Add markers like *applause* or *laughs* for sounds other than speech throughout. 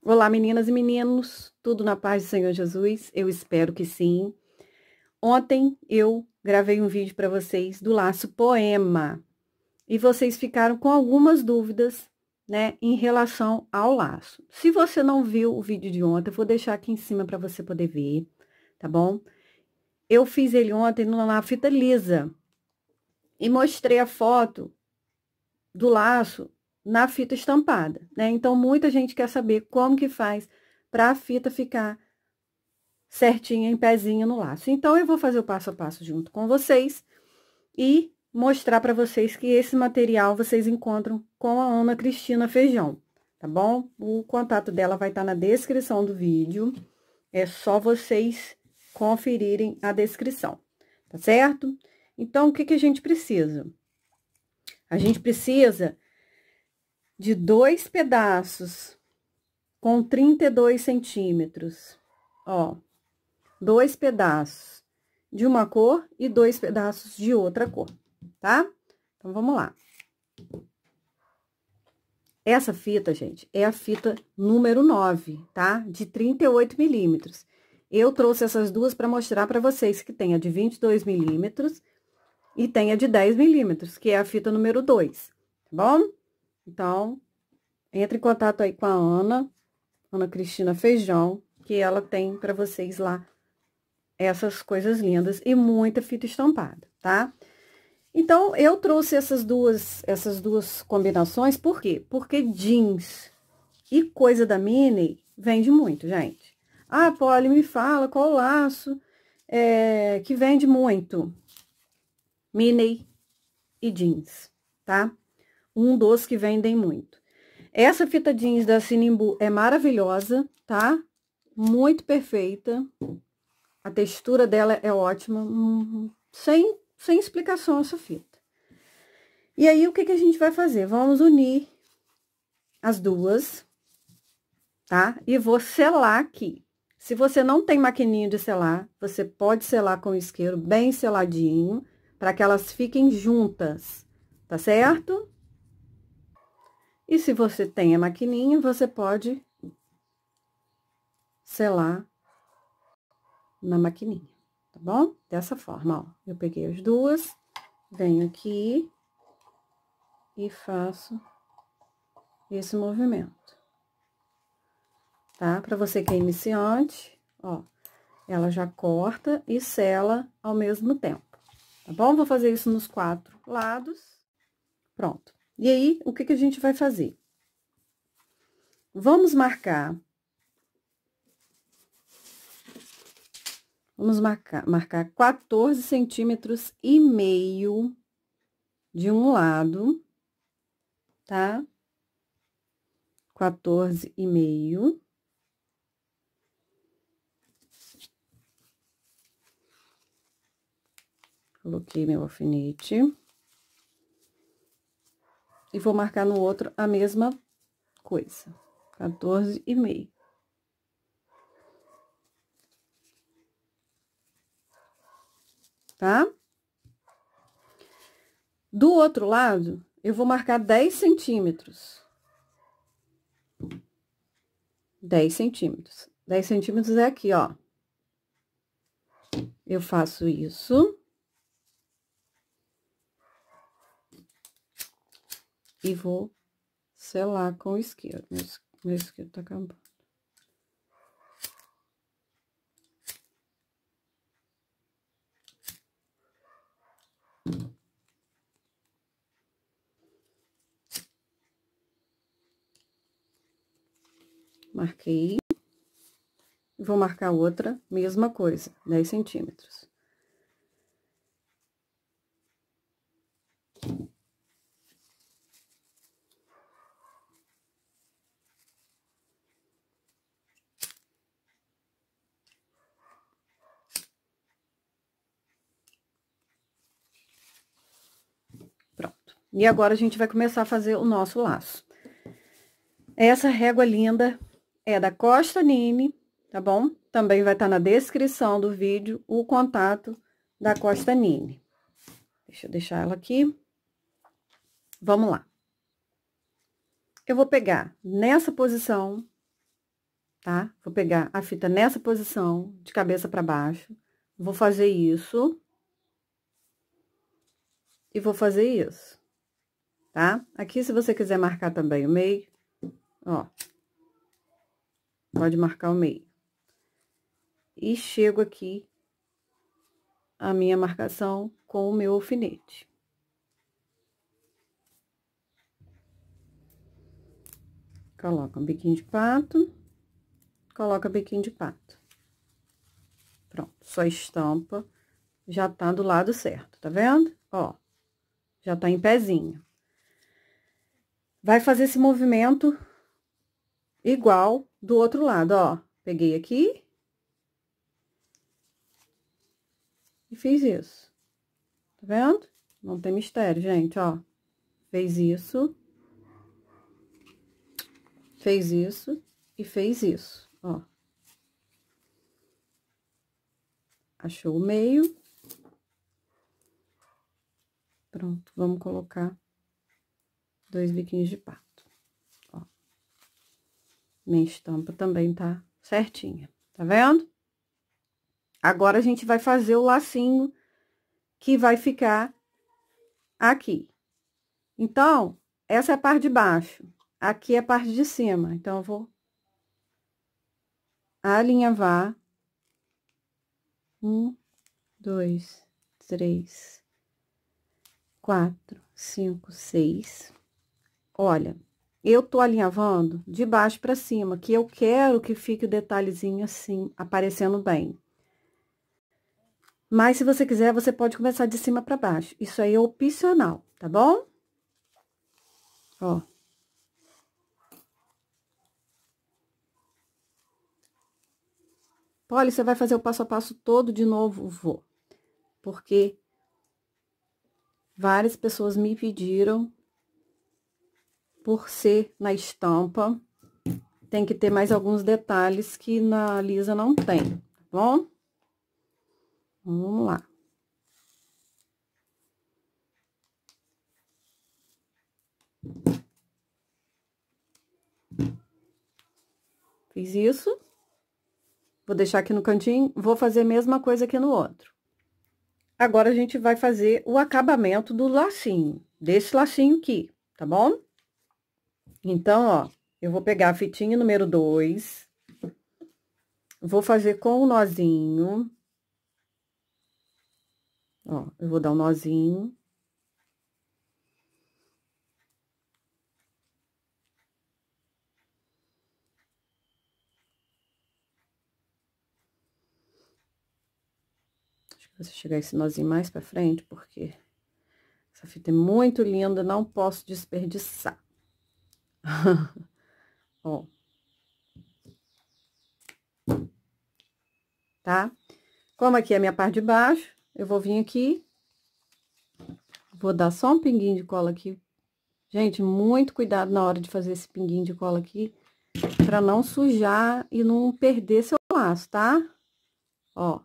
Olá, meninas e meninos, tudo na paz do Senhor Jesus? Eu espero que sim. Ontem eu gravei um vídeo para vocês do laço poema e vocês ficaram com algumas dúvidas, né, em relação ao laço. Se você não viu o vídeo de ontem, eu vou deixar aqui em cima para você poder ver, tá bom? Eu fiz ele ontem numa fita lisa e mostrei a foto do laço na fita estampada, né? Então, muita gente quer saber como que faz para a fita ficar certinha, em pezinho no laço. Então, eu vou fazer o passo a passo junto com vocês e mostrar para vocês que esse material vocês encontram com a Ana Cristina Feijão, tá bom? O contato dela vai estar tá na descrição do vídeo, é só vocês conferirem a descrição, tá certo? Então, o que, que a gente precisa? A gente precisa de dois pedaços com 32 centímetros, ó, dois pedaços de uma cor e dois pedaços de outra cor, tá? Então, vamos lá. Essa fita, gente, é a fita número 9, tá? De 38 milímetros. Eu trouxe essas duas para mostrar para vocês que tem a de 22 milímetros e tem a de 10 milímetros, que é a fita número 2, tá bom? Então, entre em contato aí com a Ana, Ana Cristina Feijão, que ela tem para vocês lá essas coisas lindas e muita fita estampada, tá? Então, eu trouxe essas duas, essas duas combinações, por quê? Porque jeans e coisa da mini vende muito, gente. Ah, Polly, me fala qual laço é, que vende muito. Mini e jeans, tá? um dos que vendem muito. Essa fita jeans da Sinimbu é maravilhosa, tá? Muito perfeita. A textura dela é ótima, uhum. sem, sem explicação essa fita. E aí, o que, que a gente vai fazer? Vamos unir as duas, tá? E vou selar aqui. Se você não tem maquininha de selar, você pode selar com isqueiro bem seladinho, para que elas fiquem juntas, tá certo? E se você tem a maquininha, você pode selar na maquininha, tá bom? Dessa forma, ó. Eu peguei as duas, venho aqui e faço esse movimento, tá? Pra você que é iniciante, ó, ela já corta e sela ao mesmo tempo, tá bom? Vou fazer isso nos quatro lados. Pronto. E aí, o que, que a gente vai fazer? Vamos marcar. Vamos marcar, marcar 14 centímetros e meio de um lado, tá? 14 e meio. Coloquei meu alfinete. E vou marcar no outro a mesma coisa. 14 e meio. Tá? Do outro lado, eu vou marcar 10 centímetros. 10 centímetros. 10 centímetros é aqui, ó. Eu faço isso. e vou selar com o esquerdo, Meu, esquerdo tá acabando. Marquei. Vou marcar outra, mesma coisa, 10 centímetros. E agora a gente vai começar a fazer o nosso laço. Essa régua linda é da Costa Nini, tá bom? Também vai estar tá na descrição do vídeo o contato da Costa Nini. Deixa eu deixar ela aqui. Vamos lá. Eu vou pegar nessa posição, tá? Vou pegar a fita nessa posição, de cabeça para baixo. Vou fazer isso. E vou fazer isso tá? Aqui, se você quiser marcar também o meio, ó, pode marcar o meio. E chego aqui a minha marcação com o meu alfinete. Coloca um biquinho de pato, coloca biquinho de pato. Pronto, só estampa, já tá do lado certo, tá vendo? Ó, já tá em pezinho. Vai fazer esse movimento igual do outro lado, ó. Peguei aqui. E fiz isso. Tá vendo? Não tem mistério, gente, ó. Fez isso. Fez isso. E fez isso, ó. Achou o meio. Pronto, vamos colocar dois biquinhos de pato, ó. Minha estampa também tá certinha, tá vendo? Agora, a gente vai fazer o lacinho que vai ficar aqui. Então, essa é a parte de baixo, aqui é a parte de cima, então, eu vou alinhavar. Um, dois, três, quatro, cinco, seis olha, eu tô alinhavando de baixo para cima, que eu quero que fique o detalhezinho assim, aparecendo bem. Mas se você quiser, você pode começar de cima para baixo. Isso aí é opcional, tá bom? Ó. Olha, você vai fazer o passo a passo todo de novo? Vou. Porque várias pessoas me pediram por ser na estampa, tem que ter mais alguns detalhes que na lisa não tem, tá bom? Vamos lá. Fiz isso. Vou deixar aqui no cantinho, vou fazer a mesma coisa aqui no outro. Agora, a gente vai fazer o acabamento do lacinho, desse lacinho aqui, tá bom? Então, ó, eu vou pegar a fitinha número 2, vou fazer com o um nozinho. Ó, eu vou dar um nozinho. Acho que você chegar esse nozinho mais pra frente, porque essa fita é muito linda, não posso desperdiçar. *laughs* Ó. Tá? Como aqui é a minha parte de baixo, eu vou vir aqui. Vou dar só um pinguinho de cola aqui. Gente, muito cuidado na hora de fazer esse pinguinho de cola aqui, pra não sujar e não perder seu laço, tá? Ó.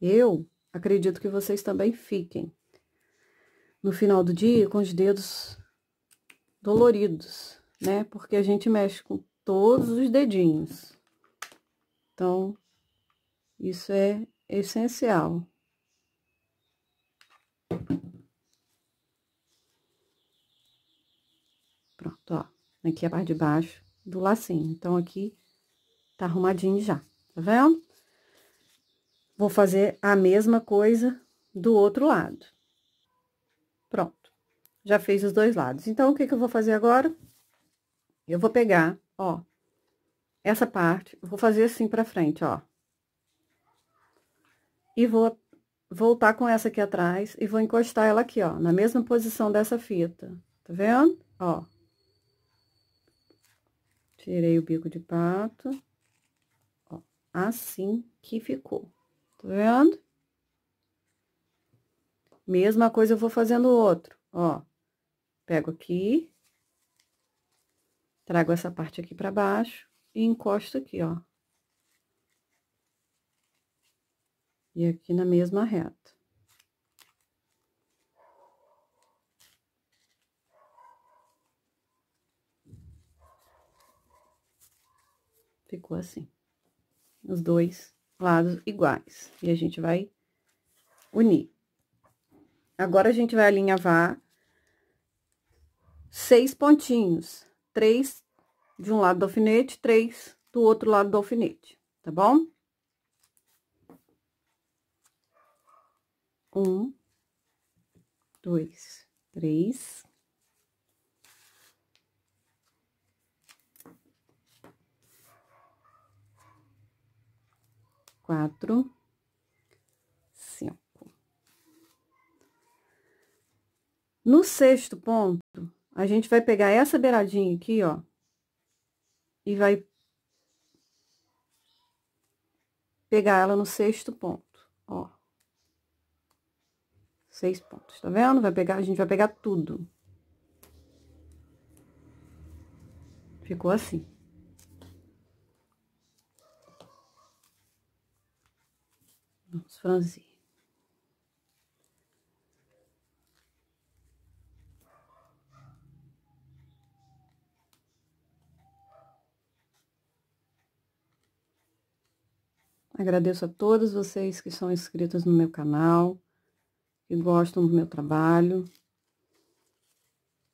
Eu acredito que vocês também fiquem no final do dia com os dedos doloridos, né? Porque a gente mexe com todos os dedinhos. Então, isso é essencial. Pronto, ó. Aqui é a parte de baixo do lacinho. Então, aqui tá arrumadinho já, tá vendo? Vou fazer a mesma coisa do outro lado. Pronto. Já fez os dois lados. Então, o que que eu vou fazer agora? Eu vou pegar, ó, essa parte, vou fazer assim pra frente, ó. E vou voltar com essa aqui atrás e vou encostar ela aqui, ó, na mesma posição dessa fita. Tá vendo? Ó. Tirei o bico de pato. Ó, assim que ficou. Tá vendo? Mesma coisa eu vou fazendo o outro, ó. Pego aqui. Trago essa parte aqui pra baixo e encosto aqui, ó. E aqui na mesma reta. Ficou assim. Os dois lados iguais. E a gente vai unir. Agora, a gente vai alinhavar seis pontinhos. Três de um lado do alfinete, três do outro lado do alfinete, tá bom? Um, dois, três. quatro, cinco. No sexto ponto, a gente vai pegar essa beiradinha aqui, ó, e vai pegar ela no sexto ponto, ó. Seis pontos, tá vendo? Vai pegar, a gente vai pegar tudo. Ficou assim. Vamos franzir. Agradeço a todos vocês que são inscritos no meu canal, que gostam do meu trabalho.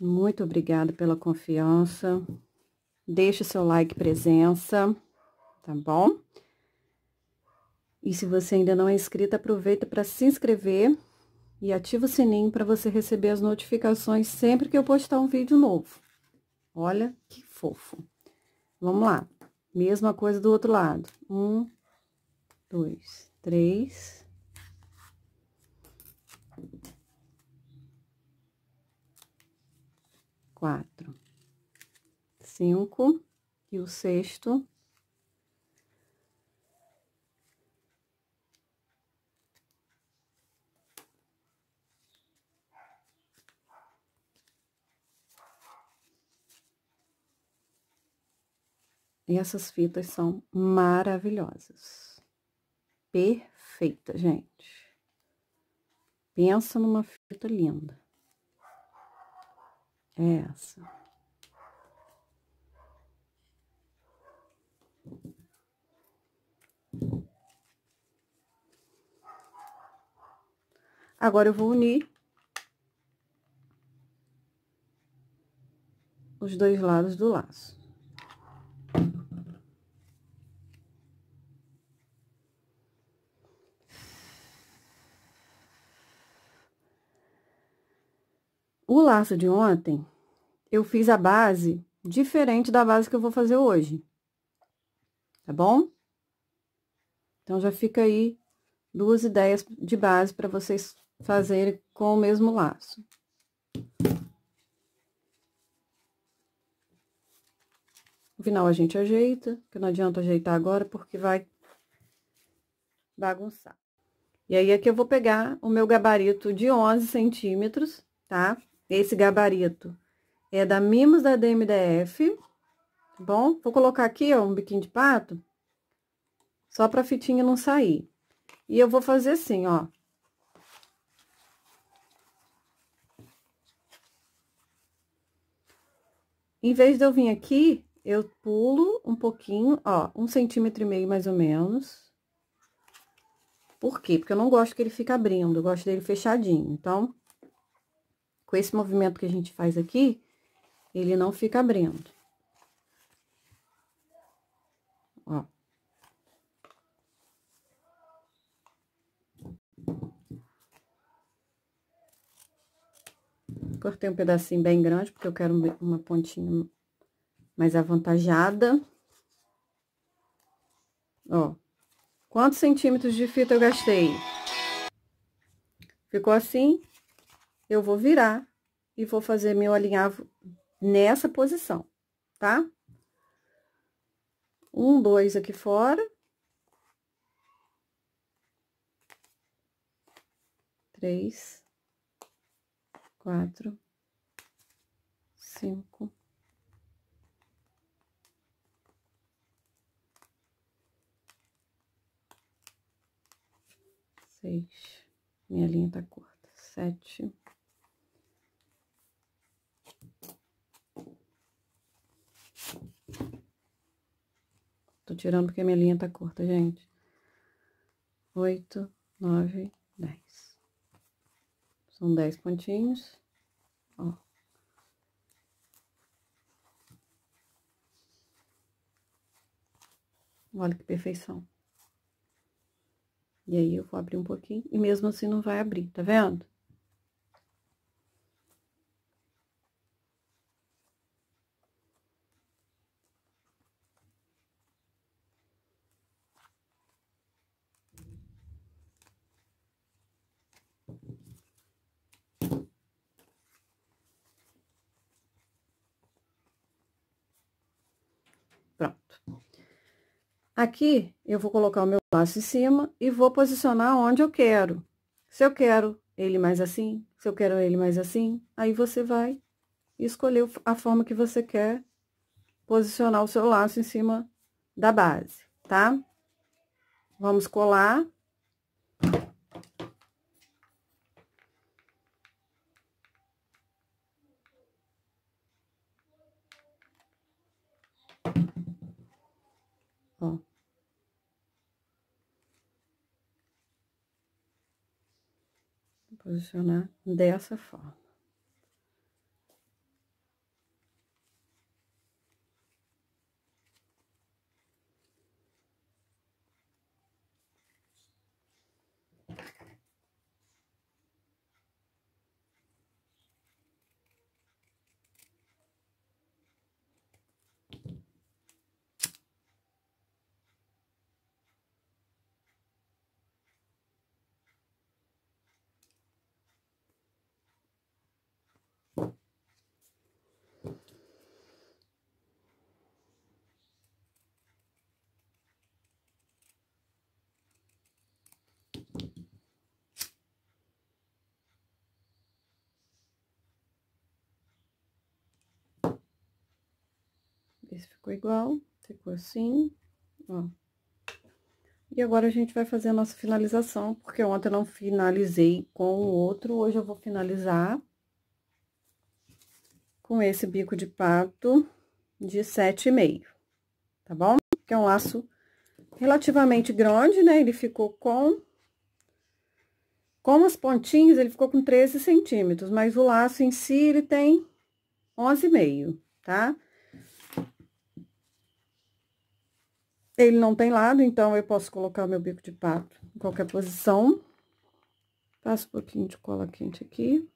Muito obrigada pela confiança. Deixe seu like presença, tá bom? E se você ainda não é inscrito, aproveita para se inscrever e ativa o sininho para você receber as notificações sempre que eu postar um vídeo novo. Olha que fofo. Vamos lá. Mesma coisa do outro lado. Um, dois, três. Quatro. Cinco. E o sexto. E essas fitas são maravilhosas. Perfeita, gente. Pensa numa fita linda. É essa. Agora eu vou unir os dois lados do laço. O laço de ontem, eu fiz a base diferente da base que eu vou fazer hoje. Tá bom? Então, já fica aí duas ideias de base para vocês fazerem com o mesmo laço. O final a gente ajeita, que não adianta ajeitar agora, porque vai bagunçar. E aí, aqui eu vou pegar o meu gabarito de 11 centímetros, tá? Esse gabarito é da Mimos da DMDF, tá bom? Vou colocar aqui, ó, um biquinho de pato, só pra fitinha não sair. E eu vou fazer assim, ó. Em vez de eu vir aqui, eu pulo um pouquinho, ó, um centímetro e meio mais ou menos. Por quê? Porque eu não gosto que ele fique abrindo, eu gosto dele fechadinho. Então, com esse movimento que a gente faz aqui, ele não fica abrindo. Ó. Cortei um pedacinho bem grande, porque eu quero uma pontinha mais avantajada. Ó, quantos centímetros de fita eu gastei? Ficou assim? Eu vou virar e vou fazer meu alinhavo nessa posição, tá? Um, dois aqui fora. Três, quatro, cinco, seis, minha linha tá curta, sete, Tô tirando porque minha linha tá curta, gente. Oito, nove, dez. São dez pontinhos, ó. Olha que perfeição. E aí, eu vou abrir um pouquinho e mesmo assim não vai abrir, tá vendo? Aqui, eu vou colocar o meu laço em cima e vou posicionar onde eu quero. Se eu quero ele mais assim, se eu quero ele mais assim, aí você vai escolher a forma que você quer posicionar o seu laço em cima da base, tá? Vamos colar. posicionar dessa forma. Esse ficou igual, ficou assim, ó. E agora a gente vai fazer a nossa finalização, porque ontem eu não finalizei com o outro, hoje eu vou finalizar com esse bico de pato de sete e meio, tá bom? Que é um laço relativamente grande, né? Ele ficou com... Com as pontinhas, ele ficou com 13 centímetros, mas o laço em si, ele tem 11,5, tá? Tá? Ele não tem lado, então eu posso colocar o meu bico de pato em qualquer posição. Passo um pouquinho de cola quente aqui.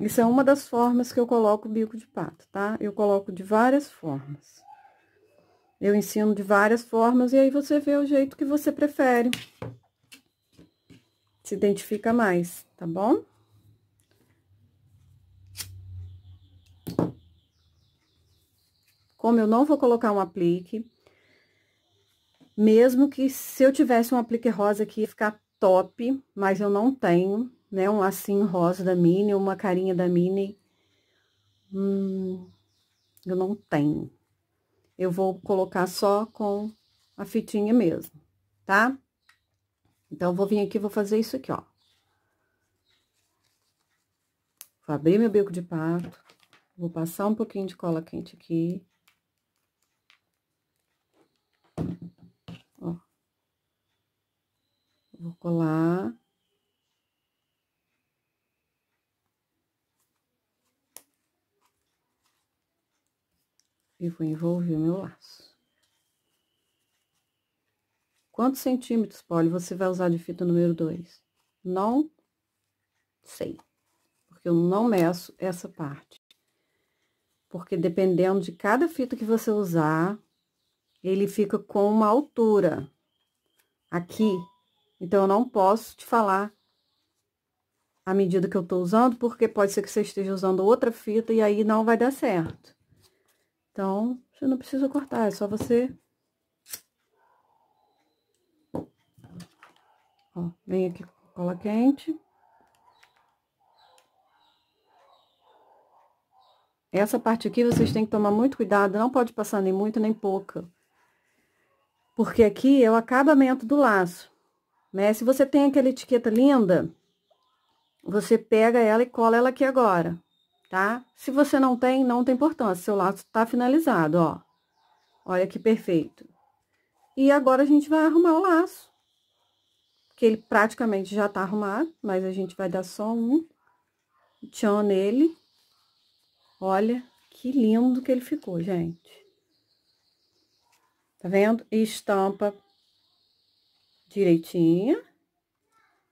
Isso é uma das formas que eu coloco o bico de pato, tá? Eu coloco de várias formas. Eu ensino de várias formas e aí você vê o jeito que você prefere. Se identifica mais, tá bom? Como eu não vou colocar um aplique, mesmo que se eu tivesse um aplique rosa aqui, ia ficar top, mas eu não tenho, né? Um lacinho rosa da Mini, uma carinha da Mini. Hum, eu não tenho. Eu vou colocar só com a fitinha mesmo, tá? Então, eu vou vir aqui, vou fazer isso aqui, ó. Vou abrir meu bico de pato, vou passar um pouquinho de cola quente aqui. Vou colar. E vou envolver o meu laço. Quantos centímetros, Polly, você vai usar de fita número 2? Não sei, porque eu não meço essa parte. Porque dependendo de cada fita que você usar, ele fica com uma altura. Aqui, então, eu não posso te falar a medida que eu estou usando, porque pode ser que você esteja usando outra fita e aí não vai dar certo. Então, você não precisa cortar, é só você... Ó, vem aqui com cola quente. Essa parte aqui vocês têm que tomar muito cuidado, não pode passar nem muito nem pouca. Porque aqui é o acabamento do laço. Né? Se você tem aquela etiqueta linda, você pega ela e cola ela aqui agora, tá? Se você não tem, não tem importância, seu laço tá finalizado, ó. Olha que perfeito. E agora a gente vai arrumar o laço. Que ele praticamente já tá arrumado, mas a gente vai dar só um tchan nele. Olha que lindo que ele ficou, gente. Tá vendo? E estampa direitinho.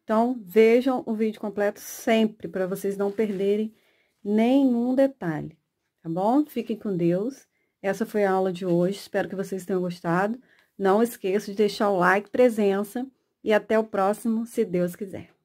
Então, vejam o vídeo completo sempre, para vocês não perderem nenhum detalhe, tá bom? Fiquem com Deus. Essa foi a aula de hoje, espero que vocês tenham gostado. Não esqueça de deixar o like, presença, e até o próximo, se Deus quiser.